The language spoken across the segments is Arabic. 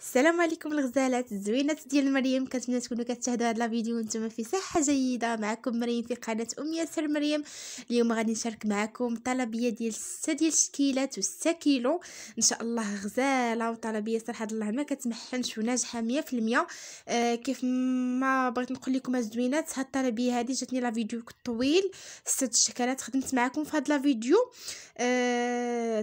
السلام عليكم الغزالات الزوينات ديال مريم كنتمنى تكونوا كتشاهدوا هذا الفيديو وانتم في صحه جيده معكم مريم في قناه ام ياسر مريم اليوم غادي نشارك معكم طلبيه ديال 6 ديال الشكيلات و6 كيلو ان شاء الله غزاله وطلبيه صراحه الله ما كتمحنش وناجحه 100% آه كيف ما بغيت نقول لكم الزوينات هاد الطلبيه هذه جاتني لا فيديو طويل 6 الشكلات خدمت معكم في هاد الفيديو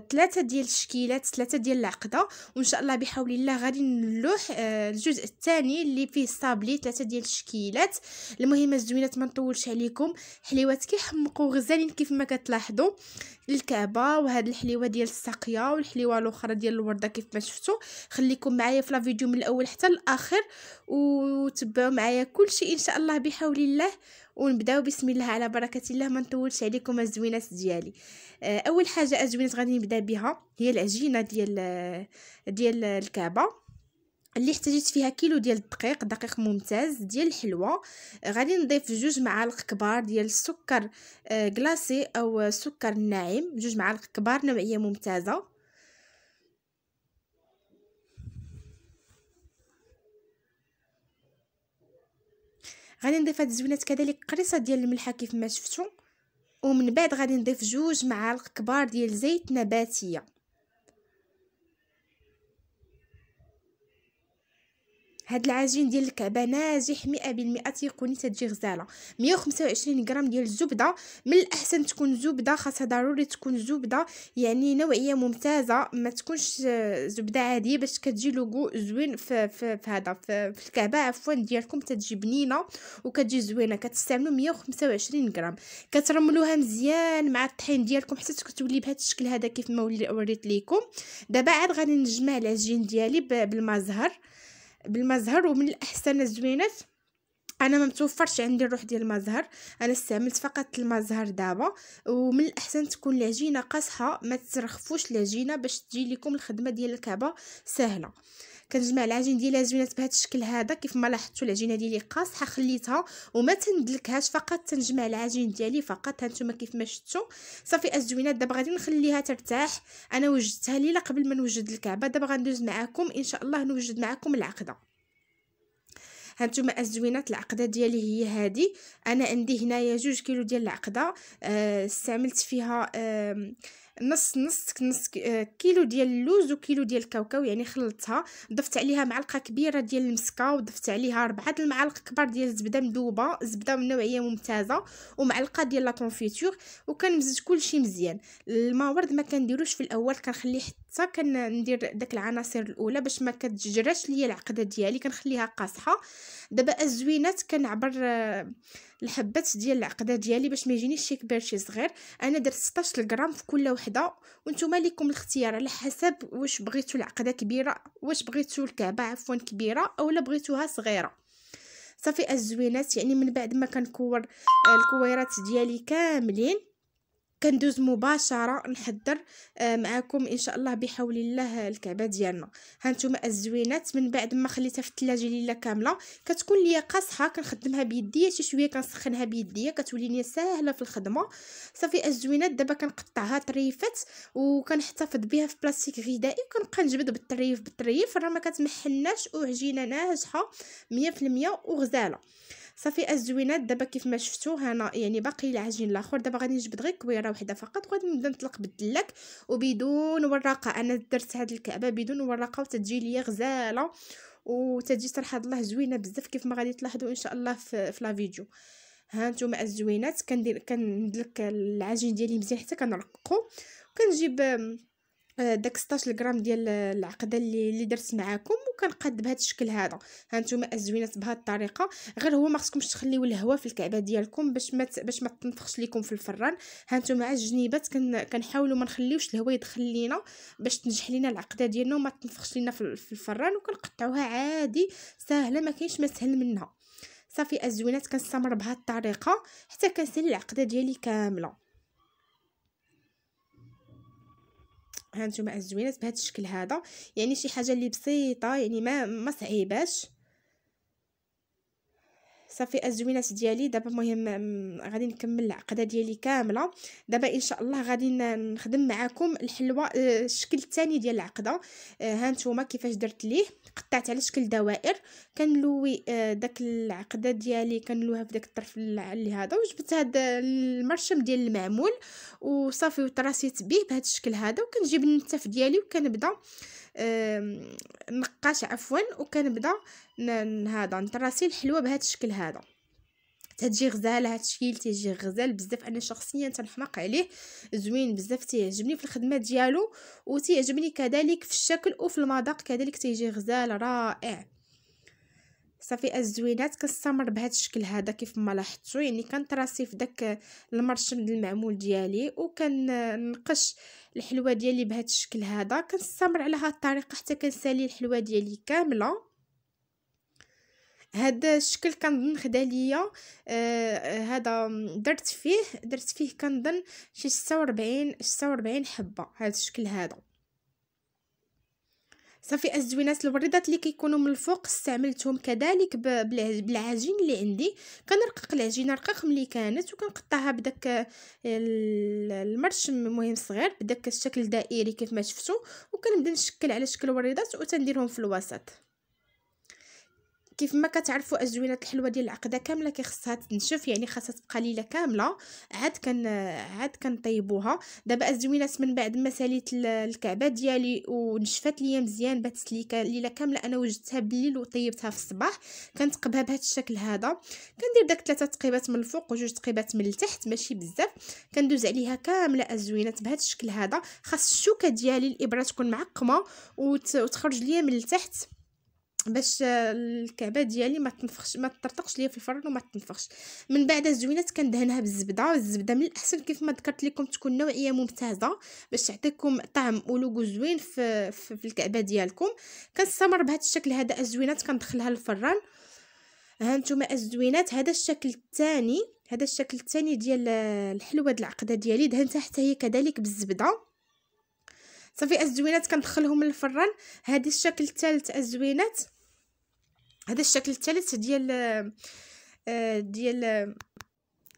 ثلاثه آه ديال الشكيلات ثلاثه ديال العقده وان شاء الله بحول الله غادي نلوح آه، الجزء الثاني اللي فيه الصابلي ثلاثه ديال الشكيلات المهم الزوينات ما نطولش عليكم حليوات كيحمقوا غزالين كيف ما كتلاحظوا الكعبه وهاد الحليوه ديال الساقيه والحليوه الاخرى ديال الورده كيف ما شفتوا خليكم معايا في لا فيديو من الاول حتى الاخر وتبعوا معايا كلشي ان شاء الله بحول الله ونبداو بسم الله على بركه الله ما نطولش عليكم الزوينات ديالي آه، اول حاجه الزوينات غادي نبدا بها هي العجينه ديال آه، ديال الكعبه اللي احتاجت فيها كيلو ديال الدقيق دقيق ممتاز ديال الحلوى غادي نضيف جوج معالق كبار ديال السكر كلاصي آه، او سكر ناعم جوج معالق كبار نوعيه ممتازه غادي نضيف هاد الزوينات كذلك قريصه ديال الملحه كيف ما شفتوا ومن بعد غادي نضيف جوج معالق كبار ديال زيت نباتيه هاد العجين ديال الكعبه ناجح 100% تيكوني تجي غزاله 125 غرام ديال الزبده من الاحسن تكون زبده خاصها ضروري تكون زبده يعني نوعيه ممتازه ما تكونش زبده عاديه باش كتجي لوغو زوين في, في, في هذا في, في الكعبه عفوا ديالكم تتجي بنينه وكتجي زوينه كتستعملوا 125 غرام كترملوها مزيان مع الطحين ديالكم حتى تولي بهذا الشكل هذا كيف ما وريت ليكم دابا عاد غادي نجمع العجين ديالي بالمزهر بالمزهر ومن الاحسن الزوينات انا ما متوفرش عندي الروح ديال المزهر انا استعملت فقط المزهر دابا ومن الاحسن تكون العجينه قاصحه ما ترخفوش العجينه باش تجي لكم الخدمه ديال الكعبه سهله كنجمع العجين ديال العجينات بهذا الشكل هذا كيف ما لاحظتوا العجينه ديالي قاصحه خليتها وما تندلكهاش فقط تنجمع العجين ديالي فقط هانتوما كيف ما شفتوا صافي الزوينات دابا غادي نخليها ترتاح انا وجدتها ليله قبل ما نوجد الكعبه دابا غندوز معاكم ان شاء الله نوجد معاكم العقده هانتوما الزوينات العقده ديالي هي هذه انا عندي هنايا جوج كيلو ديال العقده آه، استعملت فيها نص نص نص آه، كيلو ديال اللوز وكيلو ديال الكاوكاو يعني خلطتها ضفت عليها معلقه كبيره ديال المسكه وضفت عليها ربعه المعالق كبار ديال الزبده مذوبه زبده من نوعيه ممتازه ومعلقه ديال لا كونفيتور وكنمزج كلشي مزيان الماورد ما كنديروش في الاول كنخليه حتى حتى كندير داك العناصر الاولى باش ما كتجراش ليا العقده ديالي كنخليها قاصحه دابا الزوينات كنعبر آه، الحبات ديال العقده ديالي باش ما يجينيش شي كبير شي صغير انا درت 16 غرام في كل وحده وانتم ليكم الاختيار على حسب واش بغيتو العقده كبيره واش بغيتو الكعبه عفوا كبيره اولا بغيتوها صغيره صافي الزوينات يعني من بعد ما كنكور آه، الكويرات ديالي كاملين كندوز مباشره نحضر آه، معكم ان شاء الله بحول الله الكعبه ديالنا هانتوما الزوينات من بعد ما خليتها في الثلاجه ليله كامله كتكون ليا قاصحه كنخدمها بيدي شي شويه كنسخنها بيدي كتولي ليا ساهله في الخدمه صافي الزوينات دابا كنقطعها طريفات وكنحتفظ بها في بلاستيك غذائي وكنبقى نجبد بالطريف بالطريف راه مكتمحلناش وعجينه ناجحه مية 100% وغزاله صافي الزوينات دابا كيف ما شفتو هنا يعني باقي العجين الاخر دابا غادي نجبد غير كويره وحده فقط وغادي نبدا نطلق بالدلاك وبدون ورقه انا درت هاد الكعبه بدون ورقه وتتجي لي غزاله وتجي صراحه الله زوينه بزاف كيف ما غادي تلاحظوا ان شاء الله في, في لا فيديو ها نتوما الزوينات كندير كندلك العجين ديالي مزيان حتى كنرققو كنجيب آه، داك 16 غرام ديال العقده اللي اللي درت معاكم وكنقاد بهذا الشكل هذا هانتوما الزوينات بهذه الطريقه غير هو ما خصكمش تخليو الهواء في الكعبه ديالكم باش ما باش ما تنفخش لكم في الفران هانتوما على الجنيبات كنحاولوا ما نخليوش الهواء يدخل لينا باش تنجح لينا العقده ديالنا وما تنفخش لينا في الفران وكنقطعوها عادي ساهله ما كاينش ما سهل منها صافي الزوينات كنستمر بهذه الطريقه حتى كنسالي العقده ديالي كامله ها نتوما الزوينات بهذا الشكل هذا يعني شي حاجه اللي بسيطه يعني ما ما صعيباش صافي الزوينات ديالي دابا مهم غادي نكمل العقده ديالي كامله دابا ان شاء الله غادي نخدم معاكم الحلوه آه، الشكل الثاني ديال العقده آه، ها نتوما كيفاش درت ليه قطعت على شكل دوائر كنلوي آه، داك العقده ديالي كنلوها في داك الطرف اللي هذا وجبت هذا المرشم ديال المعمول وصافي وتراسيت به بهذا الشكل هذا وكنجيب النتاف ديالي وكنبدا نقاش عفوا وكنبدا هذا نطراسي الحلوه بهذا الشكل هذا تجي غزاله هذا الشكل تيجي غزال بزاف انا شخصيا تنحماق عليه زوين بزاف تيعجبني في الخدمه ديالو وتيعجبني كذلك في الشكل وفي المذاق كذلك تيجي غزال رائع صافي الزوينات كنستمر بهذا الشكل هذا كيف ما لاحظتوا يعني كنتراسي في داك المرشم المعمول ديالي وكننقش الحلوه ديالي بهذا الشكل هذا كنستمر على هذه الطريقه حتى كنسالي الحلوه ديالي كامله هذا الشكل كنظن خدا ليا آه هذا درت فيه درت فيه كنظن شي 46 46 حبه هذا الشكل هذا صافي الزوينات الوردات اللي كيكونوا من الفوق استعملتهم كذلك بالعجين اللي عندي كنرقق العجينه رقاق ملي كانت وكنقطعها بداك المرشم المهم صغير بداك الشكل دائري كيف ما شفتوا وكنبدا نشكل على شكل وردات وتنديرهم في الوسط كيف ما كتعرفوا الزوينات الحلوه ديال العقده كامله كيخصها تنشف يعني خاصها تبقى ليله كامله عاد كان عاد كنطيبوها دابا الزوينات من بعد ما ساليت الكعبه ديالي ونشفات ليا مزيان بات سليكه ليله كامله انا وجدتها بالليل وطيبتها في الصباح كنتقبها بهذا الشكل هذا كندير داك ثلاثه تقيبات من الفوق وجوج تقيبات من التحت ماشي بزاف كندوز عليها كامله الزوينات بهذا الشكل هذا خاص الشوكه ديالي الابره تكون معقمه وتخرج ليا من التحت باش الكعبه ديالي ما تنفخش ما ترتقش ليا في الفرن وما تنفخش من بعد الزوينات كندهنها بالزبده والزبده من الاحسن كيف ما ذكرت لكم تكون نوعيه ممتازه باش تعطيكم طعم ولوغو زوين في, في, في الكعبه ديالكم كنستمر بهذا الشكل هذا الزوينات كندخلها للفران ها نتوما الزوينات هذا الشكل الثاني هذا الشكل الثاني ديال الحلوه ديال العقده ديالي دهنتها حتى هي كذلك بالزبده صافي الزوينات كندخلهم للفران هذا الشكل الثالث الزوينات هذا الشكل الثالث ديال آه، ديال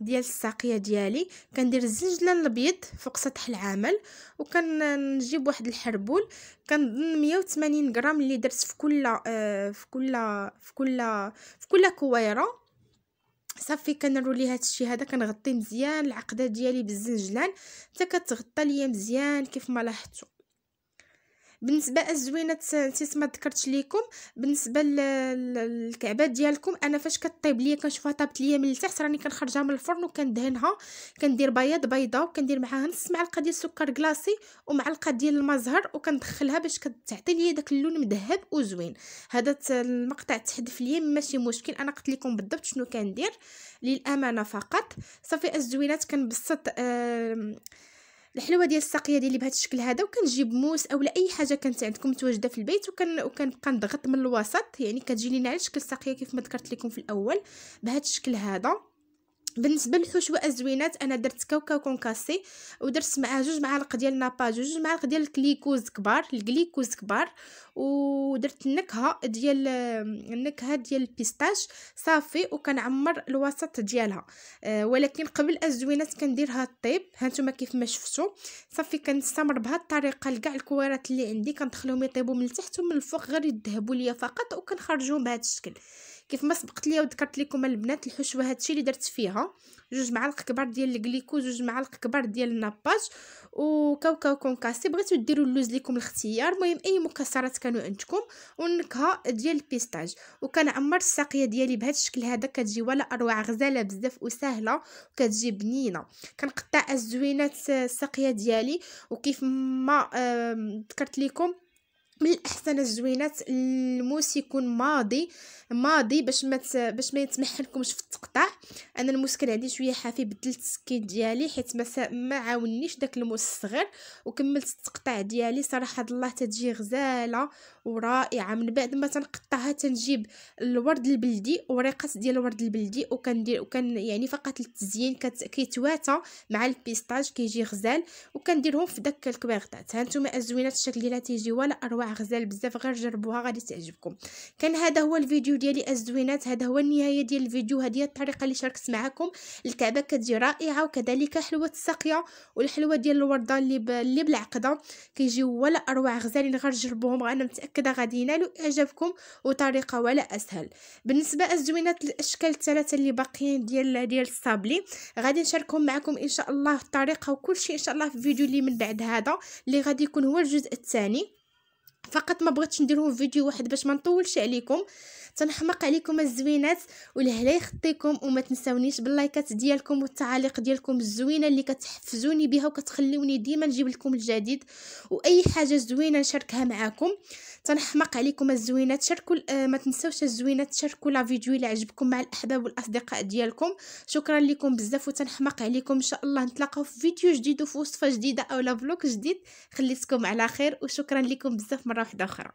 ديال الساقيه ديالي كندير الزنجلان الابيض فوق سطح العمل وكنجيب واحد الحربول كنظن 180 غرام اللي درت في كل آه، في كل في كل في كل كويره صافي كنرولي هذا الشيء هذا كنغطي مزيان العقده ديالي بالزنجلان حتى كتغطى ليا مزيان كيف ما لاحظتوا بالنسبه الزوينه نسيت ما ذكرتش ليكم بالنسبه للكعبات ديالكم انا فاش كطيب ليا كنشوفها طابت ليا من التحت راني كنخرجها من الفرن وكندهنها كندير بياض بيضه وكندير معاها نص معلقه ديال السكر كلاصي ومعلقه ديال زهر وكندخلها باش كتعطي ليا داك اللون مذهب وزوين هذا المقطع تحذف ليا ماشي مشكل انا قلت لكم بالضبط شنو كندير للامانه فقط صافي الزوينات كنبسط آه الحلوه ديال الساقيه ديالي بهذا الشكل هذا وكنجيب موس اولا اي حاجه كانت عندكم متواجده في البيت وكان وكنبقى نضغط من الوسط يعني كتجيني على شكل الساقيه كيف ما ذكرت لكم في الاول بهذا الشكل هذا بالنسبه للحشوه الزوينات انا درت كاوكاو كونكاسي ودرت معاه جوج معالق ديال نابا جوج معالق ديال الكليكوز كبار الكليكوز كبار ودرت النكهه ديال النكهه ديال البيستاش صافي وكنعمر الوسط ديالها أه ولكن قبل الزوينات كنديرها طيب هانتوما كيف ما شفتوا صافي كنستمر بهذه الطريقه لكاع الكويرات اللي عندي كندخلهم يطيبوا من التحت ومن الفوق غير يذهبوا ليا فقط وكنخرجهم بهذا الشكل كيف ما سبقت ليا وذكرت لكم البنات الحشوه هادشي اللي درت فيها جوج معالق كبار ديال الكليكو جوج معالق كبار ديال الناباج وكاوكاو كونكاسي بغيتو ديروا اللوز لكم الاختيار المهم اي مكسرات كانوا عندكم والنكهه ديال البيستاج وكان عمر الساقيه ديالي بهذا الشكل هذا كتجي ولا اروع غزاله بزاف وسهله وكتجي بنينه كنقطع الزوينات الساقيه ديالي وكيف ما ذكرت لكم من الاحسن الزوينات الموس يكون ماضي ماضي باش ما باش ما يتمحنكمش في التقطاع انا الموس كان عندي شويه حافي بدلت السكين ديالي حيت ما ما عاونيش داك الموس الصغير وكملت التقطاع ديالي صراحه هاد الله تتجي غزاله ورائعه من بعد ما تنقطعها تنجيب الورد البلدي وريقات ديال الورد البلدي وكندير وكان يعني فقط التزيين كيتواتى مع البيستاج كيجي غزال وكنديرهم في داك الكبيغطات ها انتم الزوينات الشكل ديالها تيجي ولا اروع انواع غزال بزاف غير جربوها غادي تعجبكم كان هذا هو الفيديو ديالي الزوينات هذا هو النهايه ديال الفيديو هذه هي الطريقه اللي شاركت معكم الكعبه كتجي رائعه وكذلك حلوه الساقيه والحلوه ديال الورده اللي ب... اللي بالعقده كيجيو ولا اروع غزالين غير جربوهم انا متاكده غادي ينالوا اعجابكم وطريقه ولا اسهل بالنسبه الزوينات الاشكال الثلاثه اللي باقيين ديال ديال الصابلي غادي نشاركهم معكم ان شاء الله الطريقه وكل شيء ان شاء الله في الفيديو اللي من بعد هذا اللي غادي يكون هو الجزء الثاني فقط ما بغيتش نديرهم فيديو واحد باش ما نطولش عليكم تنحمق عليكم الزوينات والهلا يخطيكم وما تنساونيش باللايكات ديالكم والتعاليق ديالكم الزوينه اللي كتحفزوني بها وكتخليوني ديما نجيب لكم الجديد واي حاجه زوينه نشاركها معاكم تنحمق عليكم الزوينات شاركوا آه، ما تنساوش الزوينات شاركوا لا فيديو اللي عجبكم مع الاحباب والاصدقاء ديالكم شكرا لكم بزاف وتنحمق عليكم ان شاء الله نتلاقاو في فيديو جديد وفي وصفه جديده او لا فلوك جديد خليتكم على خير وشكرا لكم بزاف مرة واحدة أخرى